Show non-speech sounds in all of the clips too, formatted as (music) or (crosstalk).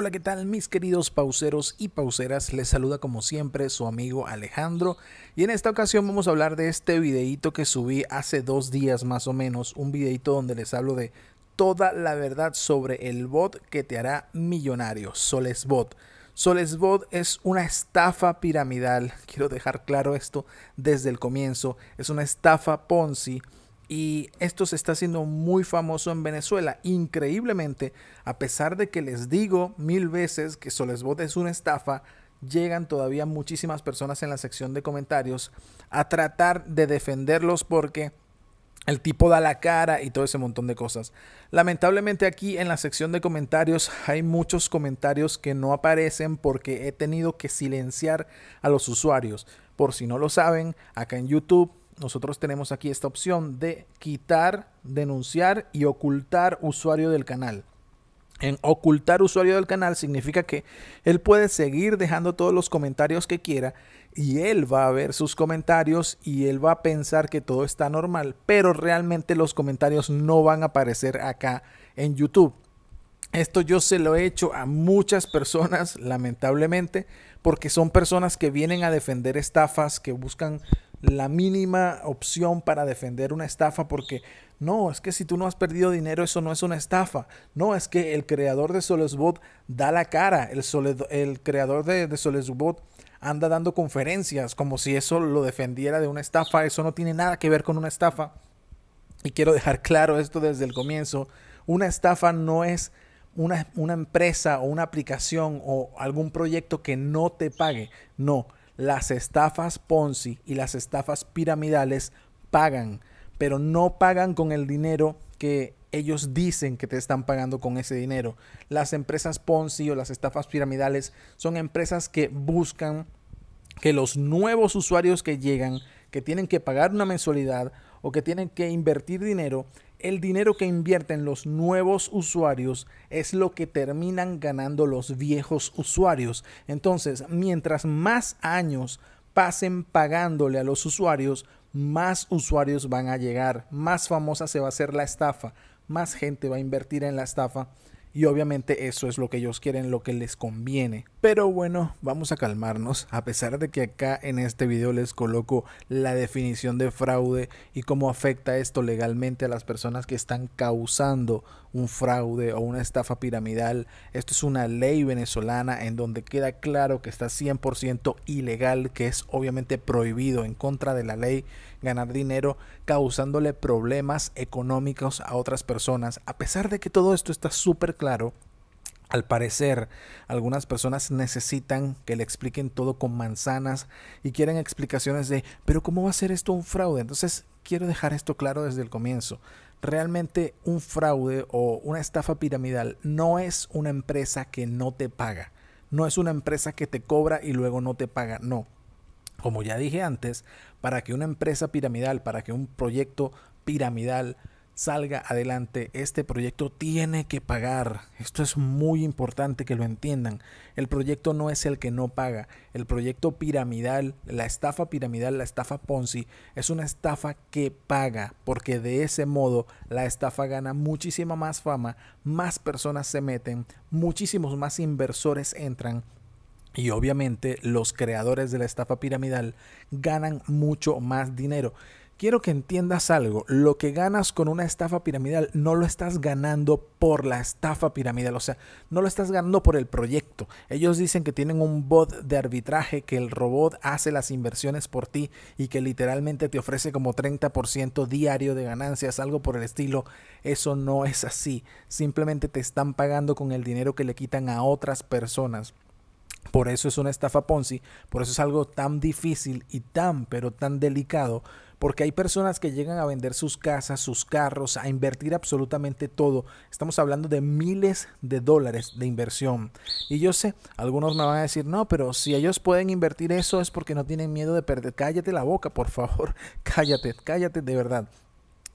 Hola, ¿qué tal mis queridos pauseros y pauseras? Les saluda como siempre su amigo Alejandro y en esta ocasión vamos a hablar de este videito que subí hace dos días más o menos, un videito donde les hablo de toda la verdad sobre el bot que te hará millonario, Solesbot. Solesbot es una estafa piramidal, quiero dejar claro esto desde el comienzo, es una estafa Ponzi y esto se está haciendo muy famoso en Venezuela. Increíblemente, a pesar de que les digo mil veces que Solesbot es una estafa, llegan todavía muchísimas personas en la sección de comentarios a tratar de defenderlos porque el tipo da la cara y todo ese montón de cosas. Lamentablemente aquí en la sección de comentarios hay muchos comentarios que no aparecen porque he tenido que silenciar a los usuarios. Por si no lo saben, acá en YouTube nosotros tenemos aquí esta opción de quitar, denunciar y ocultar usuario del canal. En ocultar usuario del canal significa que él puede seguir dejando todos los comentarios que quiera y él va a ver sus comentarios y él va a pensar que todo está normal, pero realmente los comentarios no van a aparecer acá en YouTube. Esto yo se lo he hecho a muchas personas, lamentablemente, porque son personas que vienen a defender estafas, que buscan la mínima opción para defender una estafa porque no, es que si tú no has perdido dinero eso no es una estafa. No, es que el creador de Solesbot da la cara. El, el creador de, de Solesbot anda dando conferencias como si eso lo defendiera de una estafa. Eso no tiene nada que ver con una estafa. Y quiero dejar claro esto desde el comienzo. Una estafa no es una, una empresa o una aplicación o algún proyecto que no te pague. No, las estafas Ponzi y las estafas piramidales pagan, pero no pagan con el dinero que ellos dicen que te están pagando con ese dinero. Las empresas Ponzi o las estafas piramidales son empresas que buscan que los nuevos usuarios que llegan, que tienen que pagar una mensualidad o que tienen que invertir dinero, el dinero que invierten los nuevos usuarios es lo que terminan ganando los viejos usuarios. Entonces, mientras más años pasen pagándole a los usuarios, más usuarios van a llegar, más famosa se va a hacer la estafa, más gente va a invertir en la estafa y obviamente eso es lo que ellos quieren, lo que les conviene. Pero bueno, vamos a calmarnos. A pesar de que acá en este video les coloco la definición de fraude y cómo afecta esto legalmente a las personas que están causando un fraude o una estafa piramidal. Esto es una ley venezolana en donde queda claro que está 100% ilegal, que es obviamente prohibido en contra de la ley ganar dinero causándole problemas económicos a otras personas. A pesar de que todo esto está súper claro, al parecer, algunas personas necesitan que le expliquen todo con manzanas y quieren explicaciones de, pero ¿cómo va a ser esto un fraude? Entonces, quiero dejar esto claro desde el comienzo. Realmente un fraude o una estafa piramidal no es una empresa que no te paga. No es una empresa que te cobra y luego no te paga. No, como ya dije antes, para que una empresa piramidal, para que un proyecto piramidal salga adelante, este proyecto tiene que pagar. Esto es muy importante que lo entiendan. El proyecto no es el que no paga. El proyecto piramidal, la estafa piramidal, la estafa Ponzi, es una estafa que paga, porque de ese modo la estafa gana muchísima más fama, más personas se meten, muchísimos más inversores entran y obviamente los creadores de la estafa piramidal ganan mucho más dinero. Quiero que entiendas algo, lo que ganas con una estafa piramidal no lo estás ganando por la estafa piramidal, o sea, no lo estás ganando por el proyecto. Ellos dicen que tienen un bot de arbitraje, que el robot hace las inversiones por ti y que literalmente te ofrece como 30% diario de ganancias, algo por el estilo. Eso no es así, simplemente te están pagando con el dinero que le quitan a otras personas. Por eso es una estafa Ponzi, por eso es algo tan difícil y tan, pero tan delicado, porque hay personas que llegan a vender sus casas, sus carros, a invertir absolutamente todo. Estamos hablando de miles de dólares de inversión. Y yo sé, algunos me van a decir, no, pero si ellos pueden invertir eso es porque no tienen miedo de perder. Cállate la boca, por favor, (laughs) cállate, cállate de verdad.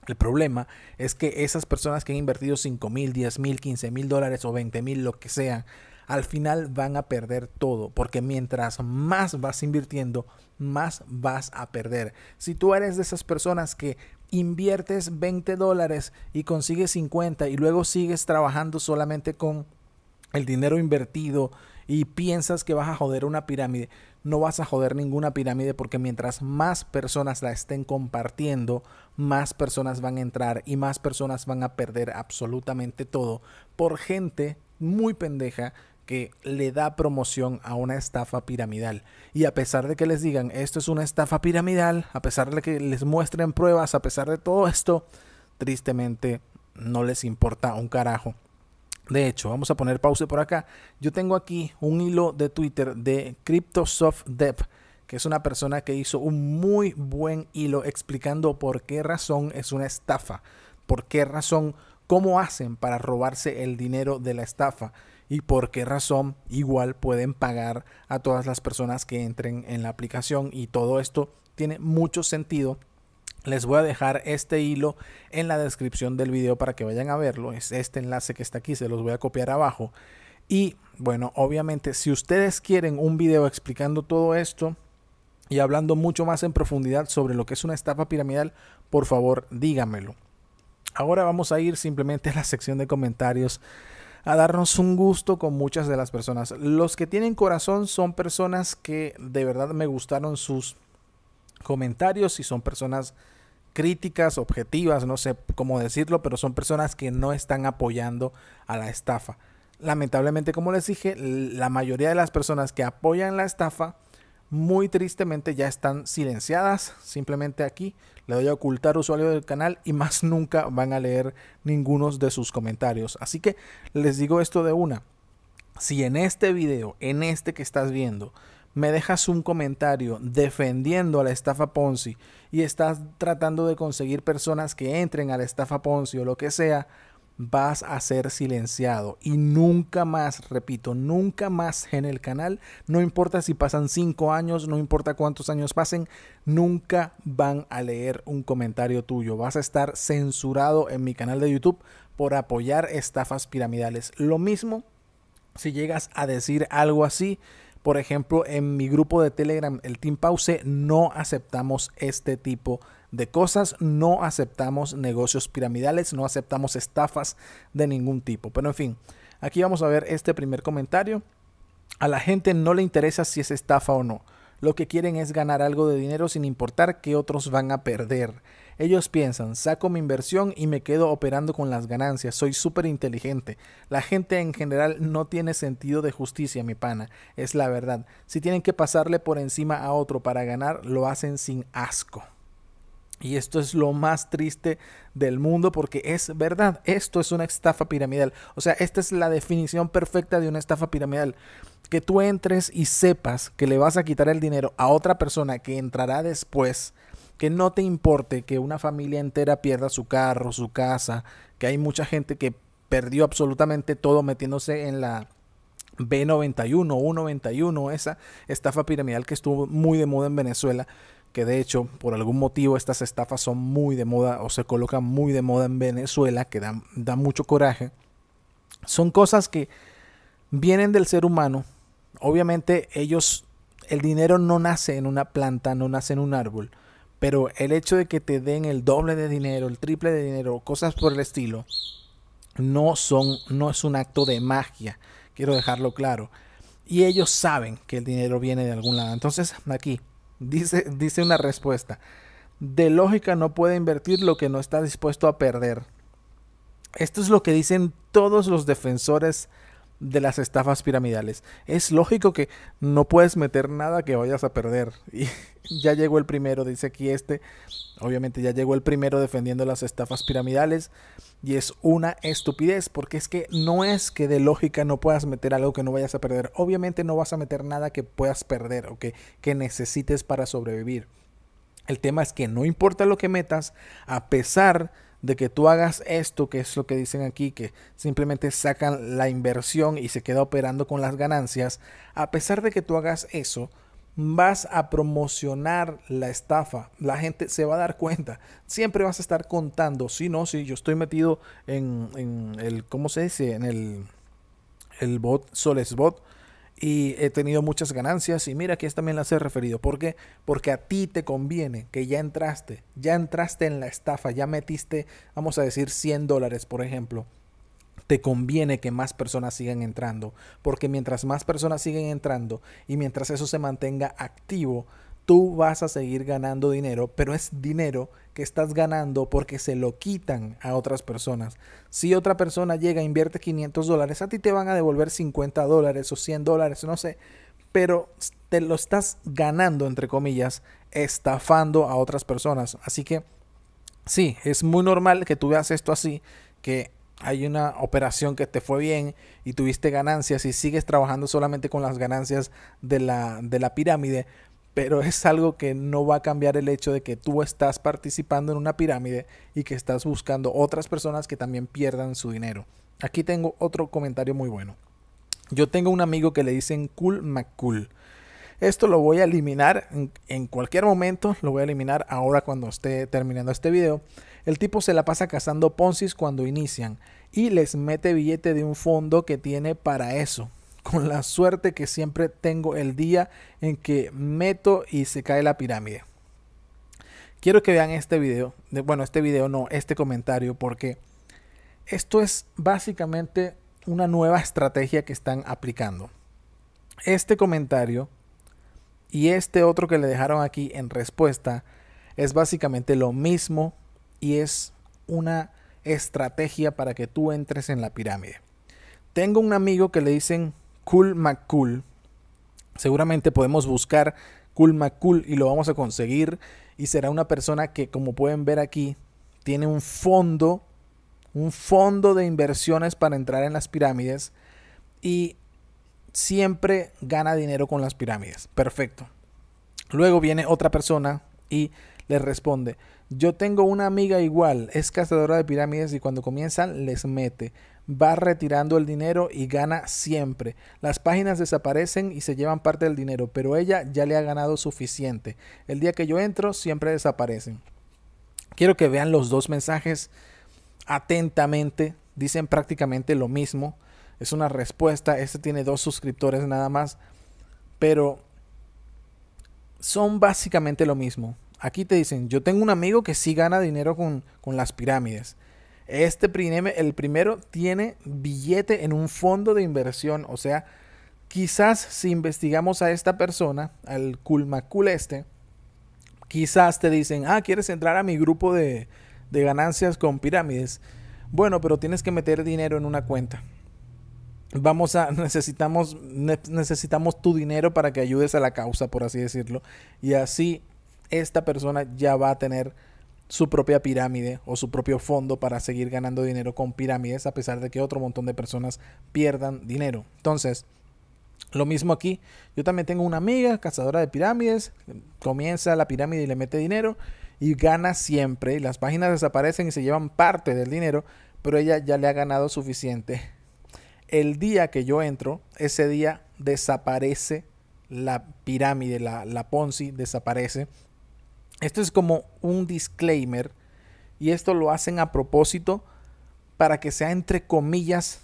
El problema es que esas personas que han invertido 5 mil, 10 mil, 15 mil dólares o 20 mil, lo que sea, al final van a perder todo, porque mientras más vas invirtiendo, más vas a perder. Si tú eres de esas personas que inviertes 20 dólares y consigues 50 y luego sigues trabajando solamente con el dinero invertido y piensas que vas a joder una pirámide, no vas a joder ninguna pirámide porque mientras más personas la estén compartiendo, más personas van a entrar y más personas van a perder absolutamente todo por gente muy pendeja que le da promoción a una estafa piramidal. Y a pesar de que les digan esto es una estafa piramidal, a pesar de que les muestren pruebas, a pesar de todo esto, tristemente no les importa un carajo. De hecho, vamos a poner pausa por acá. Yo tengo aquí un hilo de Twitter de CryptoSoftDev que es una persona que hizo un muy buen hilo explicando por qué razón es una estafa, por qué razón, cómo hacen para robarse el dinero de la estafa y por qué razón igual pueden pagar a todas las personas que entren en la aplicación y todo esto tiene mucho sentido. Les voy a dejar este hilo en la descripción del video para que vayan a verlo. Es este enlace que está aquí, se los voy a copiar abajo. Y bueno, obviamente si ustedes quieren un video explicando todo esto, y hablando mucho más en profundidad sobre lo que es una estafa piramidal, por favor dígamelo. Ahora vamos a ir simplemente a la sección de comentarios a darnos un gusto con muchas de las personas. Los que tienen corazón son personas que de verdad me gustaron sus comentarios y son personas críticas, objetivas, no sé cómo decirlo, pero son personas que no están apoyando a la estafa. Lamentablemente, como les dije, la mayoría de las personas que apoyan la estafa muy tristemente ya están silenciadas. Simplemente aquí le doy a ocultar usuario del canal y más nunca van a leer ninguno de sus comentarios. Así que les digo esto de una. Si en este video, en este que estás viendo, me dejas un comentario defendiendo a la estafa Ponzi y estás tratando de conseguir personas que entren a la estafa Ponzi o lo que sea, vas a ser silenciado y nunca más, repito, nunca más en el canal, no importa si pasan 5 años, no importa cuántos años pasen, nunca van a leer un comentario tuyo, vas a estar censurado en mi canal de YouTube por apoyar estafas piramidales. Lo mismo si llegas a decir algo así por ejemplo, en mi grupo de Telegram, el Team Pause, no aceptamos este tipo de cosas, no aceptamos negocios piramidales, no aceptamos estafas de ningún tipo. Pero en fin, aquí vamos a ver este primer comentario. A la gente no le interesa si es estafa o no. Lo que quieren es ganar algo de dinero sin importar que otros van a perder. Ellos piensan, saco mi inversión y me quedo operando con las ganancias, soy súper inteligente. La gente en general no tiene sentido de justicia, mi pana, es la verdad. Si tienen que pasarle por encima a otro para ganar, lo hacen sin asco. Y esto es lo más triste del mundo porque es verdad, esto es una estafa piramidal. O sea, esta es la definición perfecta de una estafa piramidal. Que tú entres y sepas que le vas a quitar el dinero a otra persona que entrará después que no te importe que una familia entera pierda su carro, su casa, que hay mucha gente que perdió absolutamente todo metiéndose en la B91, U91, esa estafa piramidal que estuvo muy de moda en Venezuela, que de hecho por algún motivo estas estafas son muy de moda o se colocan muy de moda en Venezuela, que dan da mucho coraje. Son cosas que vienen del ser humano. Obviamente ellos, el dinero no nace en una planta, no nace en un árbol pero el hecho de que te den el doble de dinero, el triple de dinero, cosas por el estilo, no son, no es un acto de magia. Quiero dejarlo claro. Y ellos saben que el dinero viene de algún lado. Entonces, aquí dice, dice una respuesta. De lógica no puede invertir lo que no está dispuesto a perder. Esto es lo que dicen todos los defensores de las estafas piramidales. Es lógico que no puedes meter nada que vayas a perder. (laughs) Y ya llegó el primero, dice aquí este. Obviamente ya llegó el primero defendiendo las estafas piramidales. Y es una estupidez, porque es que no es que de lógica no puedas meter algo que no vayas a perder. Obviamente no vas a meter nada que puedas perder o que, que necesites para sobrevivir. El tema es que no importa lo que metas, a pesar de que tú hagas esto, que es lo que dicen aquí, que simplemente sacan la inversión y se queda operando con las ganancias, a pesar de que tú hagas eso, vas a promocionar la estafa. La gente se va a dar cuenta. Siempre vas a estar contando. Si no, si yo estoy metido en, el, ¿cómo se dice? En el, el bot, Solesbot y he tenido muchas ganancias y mira, aquí también las he referido. ¿Por qué? Porque a ti te conviene que ya entraste, ya entraste en la estafa, ya metiste, vamos a decir, 100 dólares, por ejemplo te conviene que más personas sigan entrando, porque mientras más personas siguen entrando y mientras eso se mantenga activo, tú vas a seguir ganando dinero, pero es dinero que estás ganando porque se lo quitan a otras personas. Si otra persona llega e invierte 500 dólares, a ti te van a devolver 50 dólares o 100 dólares, no sé, pero te lo estás ganando, entre comillas, estafando a otras personas. Así que sí, es muy normal que tú veas esto así, que hay una operación que te fue bien y tuviste ganancias y sigues trabajando solamente con las ganancias de la, de la pirámide pero es algo que no va a cambiar el hecho de que tú estás participando en una pirámide y que estás buscando otras personas que también pierdan su dinero. Aquí tengo otro comentario muy bueno. Yo tengo un amigo que le dicen Cool McCool. Esto lo voy a eliminar en, cualquier momento, lo voy a eliminar ahora cuando esté terminando este video. El tipo se la pasa cazando poncis cuando inician y les mete billete de un fondo que tiene para eso con la suerte que siempre tengo el día en que meto y se cae la pirámide. Quiero que vean este video, bueno, este video no, este comentario, porque esto es básicamente una nueva estrategia que están aplicando. Este comentario y este otro que le dejaron aquí en respuesta es básicamente lo mismo y es una estrategia para que tú entres en la pirámide. Tengo un amigo que le dicen Cool McCool. Seguramente podemos buscar Cool McCool y lo vamos a conseguir. Y será una persona que, como pueden ver aquí, tiene un fondo, un fondo de inversiones para entrar en las pirámides. Y siempre gana dinero con las pirámides. Perfecto. Luego viene otra persona y le responde, yo tengo una amiga igual, es cazadora de pirámides y cuando comienzan les mete va retirando el dinero y gana siempre. Las páginas desaparecen y se llevan parte del dinero, pero ella ya le ha ganado suficiente. El día que yo entro, siempre desaparecen. Quiero que vean los dos mensajes atentamente. Dicen prácticamente lo mismo. Es una respuesta. Este tiene dos suscriptores nada más. Pero son básicamente lo mismo. Aquí te dicen, yo tengo un amigo que sí gana dinero con, con las pirámides. Este el primero tiene billete en un fondo de inversión, o sea, quizás si investigamos a esta persona, al culmaculeste, este, quizás te dicen, ah, quieres entrar a mi grupo de, de ganancias con pirámides. Bueno, pero tienes que meter dinero en una cuenta. Vamos a, (laughs) necesitamos, necesitamos tu dinero para que ayudes a la causa, por así decirlo. Y así esta persona ya va a tener su propia pirámide o su propio fondo para seguir ganando dinero con pirámides a pesar de que otro montón de personas pierdan dinero. Entonces, lo mismo aquí, yo también tengo una amiga cazadora de pirámides, comienza la pirámide y le mete dinero y gana siempre, las páginas desaparecen y se llevan parte del dinero, pero ella ya le ha ganado suficiente. El día que yo entro, ese día desaparece la pirámide, la, la Ponzi desaparece esto es como un disclaimer y esto lo hacen a propósito para que sea entre comillas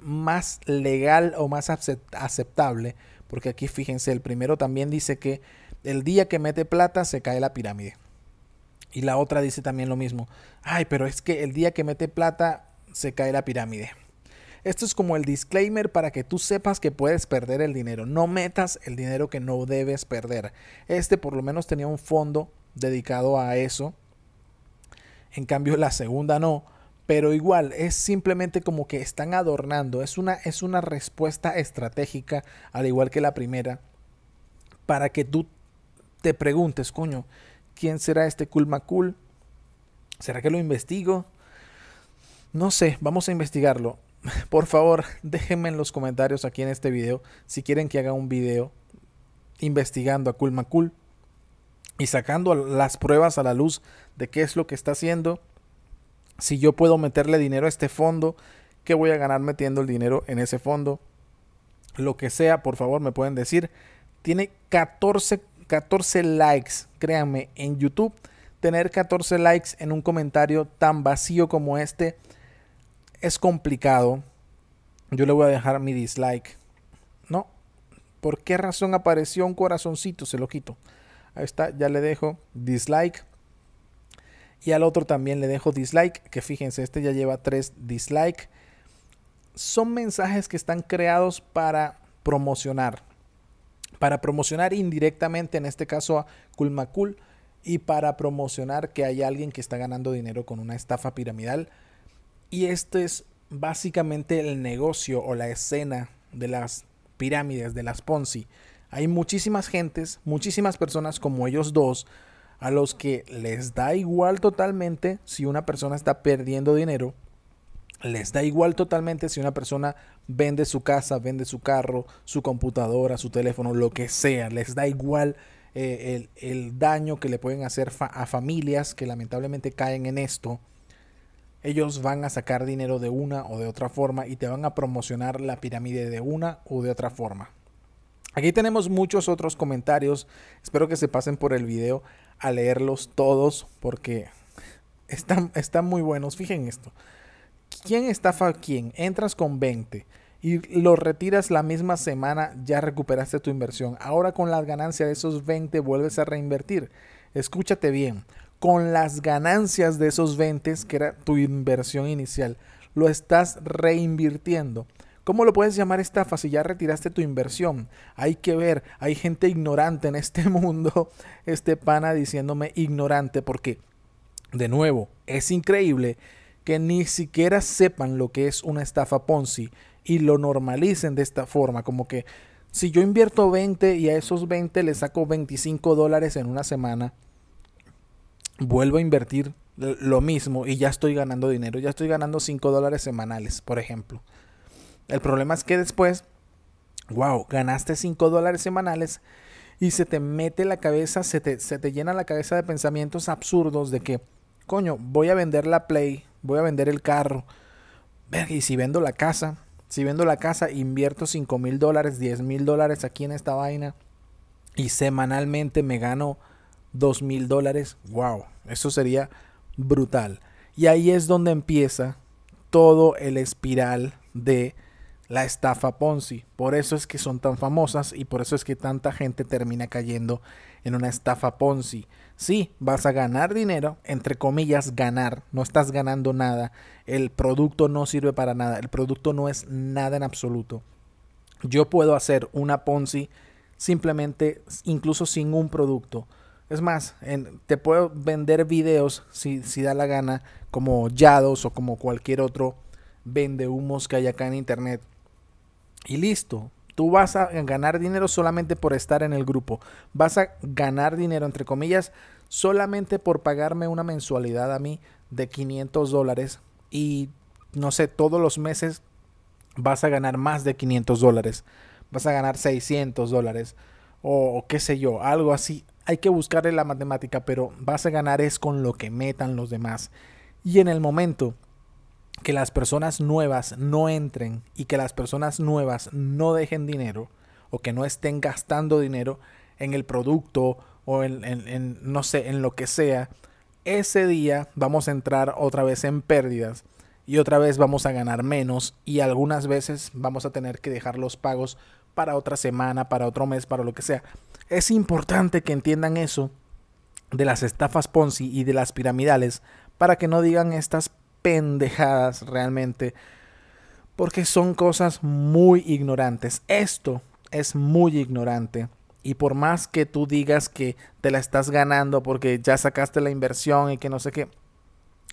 más legal o más aceptable, porque aquí fíjense, el primero también dice que el día que mete plata se cae la pirámide. Y la otra dice también lo mismo. Ay, pero es que el día que mete plata se cae la pirámide. Esto es como el disclaimer para que tú sepas que puedes perder el dinero. No metas el dinero que no debes perder. Este por lo menos tenía un fondo dedicado a eso. En cambio, la segunda no. Pero igual, es simplemente como que están adornando. Es una, es una respuesta estratégica, al igual que la primera, para que tú te preguntes, cuño ¿quién será este Cool ¿Será que lo investigo? No sé, vamos a investigarlo. (laughs) Por favor, (laughs) déjenme en los comentarios aquí en este video si quieren que haga un video investigando a Cool y sacando las pruebas a la luz de qué es lo que está haciendo, si yo puedo meterle dinero a este fondo, ¿qué voy a ganar metiendo el dinero en ese fondo? Lo que sea, por favor, me pueden decir. Tiene 14, 14 likes, créanme, en YouTube. Tener 14 likes en un comentario tan vacío como este es complicado. Yo le voy a dejar mi dislike. No. ¿Por qué razón apareció un corazoncito? Se lo quito. Ahí está, ya le dejo dislike. Y al otro también le dejo dislike, que fíjense, este ya lleva tres dislike. Son mensajes que están creados para promocionar. Para promocionar indirectamente, en este caso a Kulmakul, y para promocionar que hay alguien que está ganando dinero con una estafa piramidal. Y este es básicamente el negocio o la escena de las pirámides, de las Ponzi. Hay muchísimas gentes, muchísimas personas como ellos dos, a los que les da igual totalmente si una persona está perdiendo dinero, les da igual totalmente si una persona vende su casa, vende su carro, su computadora, su teléfono, lo que sea, les da igual eh, el, daño que le pueden hacer a familias que lamentablemente caen en esto. Ellos van a sacar dinero de una o de otra forma y te van a promocionar la pirámide de una o de otra forma. Aquí tenemos muchos otros comentarios. Espero que se pasen por el video a leerlos todos porque están, muy buenos. Fíjense esto. ¿Quién estafa a quién? Entras con 20 y lo retiras la misma semana, ya recuperaste tu inversión. Ahora con las ganancias de esos 20 vuelves a reinvertir. Escúchate bien, con las ganancias de esos 20, que era tu inversión inicial, lo estás reinvirtiendo. ¿Cómo lo puedes llamar estafa si ya retiraste tu inversión? Hay que ver, hay gente ignorante en este (laughs) mundo, este pana diciéndome ignorante, porque, de nuevo, es increíble que ni siquiera sepan lo que es una estafa Ponzi y lo normalicen de esta forma, como que si yo invierto 20 y a esos 20 le saco 25 dólares en una semana, vuelvo a invertir lo mismo y ya estoy ganando dinero, ya estoy ganando 5 dólares semanales, por ejemplo. El problema es que después, wow, ganaste 5 dólares semanales y se te mete la cabeza, se te, llena la cabeza de pensamientos absurdos de que, coño, voy a vender la Play, voy a vender el carro, y si vendo la casa, si vendo la casa, invierto 5 mil dólares, 10 mil dólares aquí en esta vaina y semanalmente me gano 2 mil dólares, wow, eso sería brutal. Y ahí es donde empieza todo el espiral de la estafa Ponzi. Por eso es que son tan famosas y por eso es que tanta gente termina cayendo en una estafa Ponzi. Sí, vas a ganar dinero, entre comillas, ganar. No estás ganando nada. El producto no sirve para nada. El producto no es nada en absoluto. Yo puedo hacer una Ponzi simplemente, incluso sin un producto. Es más, en, te puedo vender videos si, si da la gana, como Yados o como cualquier otro vende humos que hay acá en internet y listo. Tú vas a ganar dinero solamente por estar en el grupo. Vas a ganar dinero, entre comillas, solamente por pagarme una mensualidad a mí de 500 dólares. Y no sé, todos los meses vas a ganar más de 500 dólares. Vas a ganar 600 dólares. O qué sé yo, algo así. Hay que buscarle la matemática, pero vas a ganar es con lo que metan los demás. Y en el momento que las personas nuevas no entren y que las personas nuevas no dejen dinero o que no estén gastando dinero en el producto o en, no sé, en lo que sea, ese día vamos a entrar otra vez en pérdidas y otra vez vamos a ganar menos y algunas veces vamos a tener que dejar los pagos para otra semana, para otro mes, para lo que sea. Es importante que entiendan eso de las estafas Ponzi y de las piramidales para que no digan estas pendejadas realmente. Porque son cosas muy ignorantes. Esto es muy ignorante. Y por más que tú digas que te la estás ganando porque ya sacaste la inversión y que no sé qué,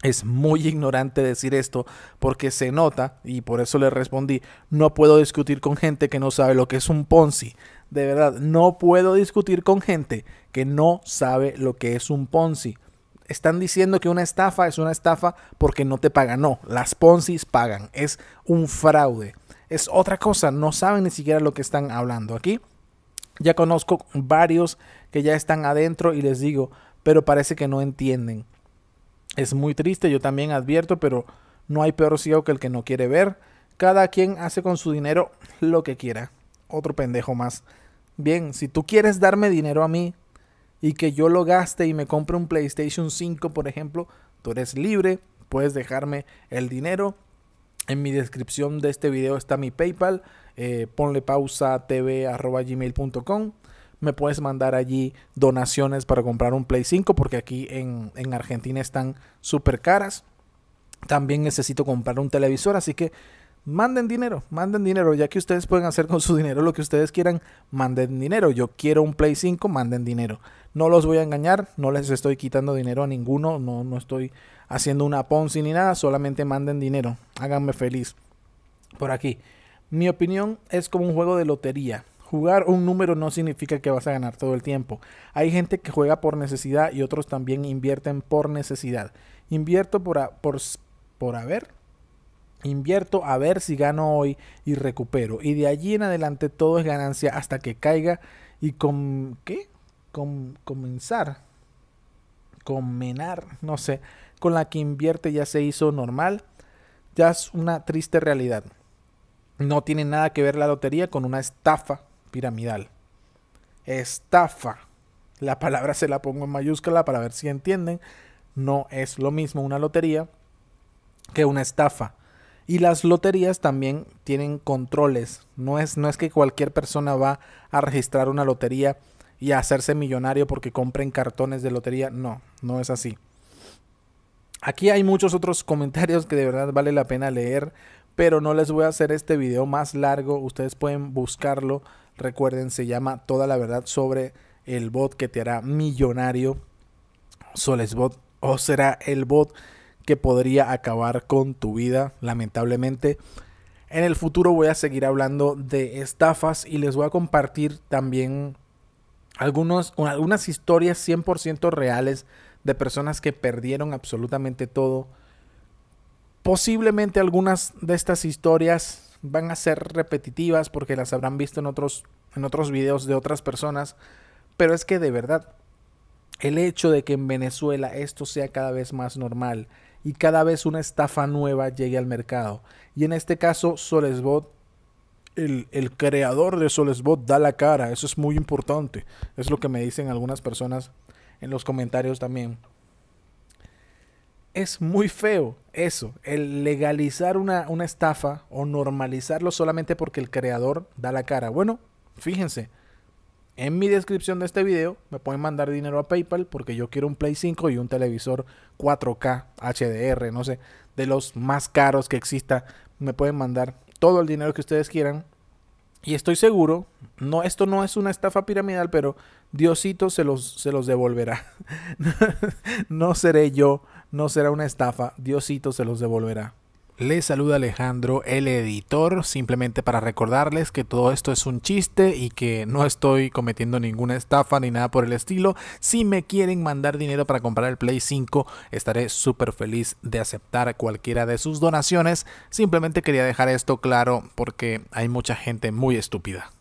es muy ignorante decir esto porque se nota, y por eso le respondí, no puedo discutir con gente que no sabe lo que es un Ponzi. De verdad, no puedo discutir con gente que no sabe lo que es un Ponzi están diciendo que una estafa es una estafa porque no te pagan. No, las Ponzi's pagan. Es un fraude. Es otra cosa. No saben ni siquiera lo que están hablando aquí. Ya conozco varios que ya están adentro y les digo, pero parece que no entienden. Es muy triste, yo también advierto, pero no hay peor ciego que el que no quiere ver. Cada quien hace con su dinero lo que quiera. Otro pendejo más. Bien, si tú quieres darme dinero a mí, y que yo lo gaste y me compre un PlayStation 5, por ejemplo, tú eres libre, puedes dejarme el dinero. En mi descripción de este video está mi PayPal, eh, ponle pausa tv.gmail.com. Me puedes mandar allí donaciones para comprar un Play 5 porque aquí en, en Argentina están súper caras. También necesito comprar un televisor, así que manden dinero, manden dinero, ya que ustedes pueden hacer con su dinero lo que ustedes quieran, manden dinero. Yo quiero un Play 5, manden dinero. No los voy a engañar, no les estoy quitando dinero a ninguno, no, no estoy haciendo una Ponzi ni nada, solamente manden dinero, háganme feliz. Por aquí, mi opinión es como un juego de lotería. Jugar un número no significa que vas a ganar todo el tiempo. Hay gente que juega por necesidad y otros también invierten por necesidad. Invierto por, por, por haber Invierto a ver si gano hoy y recupero. Y de allí en adelante todo es ganancia hasta que caiga y con... ¿Qué? Con, comenzar. menar no sé. Con la que invierte ya se hizo normal. Ya es una triste realidad. No tiene nada que ver la lotería con una estafa piramidal. Estafa. La palabra se la pongo en mayúscula para ver si entienden. No es lo mismo una lotería que una estafa. Y las loterías también tienen controles. No es, no es que cualquier persona va a registrar una lotería y a hacerse millonario porque compren cartones de lotería. No, no es así. Aquí hay muchos otros (laughs) comentarios que de verdad vale la pena leer, pero no les voy a hacer este video más largo. Ustedes pueden buscarlo. Recuerden, se llama Toda la verdad sobre el bot que te hará millonario. Solesbot o será el bot que podría acabar con tu vida, lamentablemente. En el futuro voy a seguir hablando de estafas y les voy a compartir también algunos, algunas historias 100% reales de personas que perdieron absolutamente todo. Posiblemente algunas de estas historias van a ser repetitivas porque las habrán visto en otros, en otros videos de otras personas, pero es que de verdad, el hecho de que en Venezuela esto sea cada vez más normal, y cada vez una estafa nueva llegue al mercado. Y en este caso, Solesbot, el, creador de Solesbot da la cara, eso es muy importante, es lo que me dicen algunas personas en los comentarios también. Es muy feo eso, el legalizar una estafa o normalizarlo solamente porque el creador da la cara. Bueno, fíjense, en mi descripción de este video me pueden mandar dinero a PayPal porque yo quiero un Play 5 y un televisor 4K HDR, no sé, de los más caros que exista. Me pueden mandar todo el dinero que ustedes quieran. Y estoy seguro, no, esto no es una estafa piramidal, pero Diosito se los, se los devolverá. (laughs) no seré yo, no será una estafa, Diosito se los devolverá. Les saluda Alejandro, el editor, simplemente para recordarles que todo esto es un chiste y que no estoy cometiendo ninguna estafa ni nada por el estilo. Si me quieren mandar dinero para comprar el Play 5, estaré súper feliz de aceptar cualquiera de sus donaciones. Simplemente quería dejar esto claro porque hay mucha gente muy estúpida.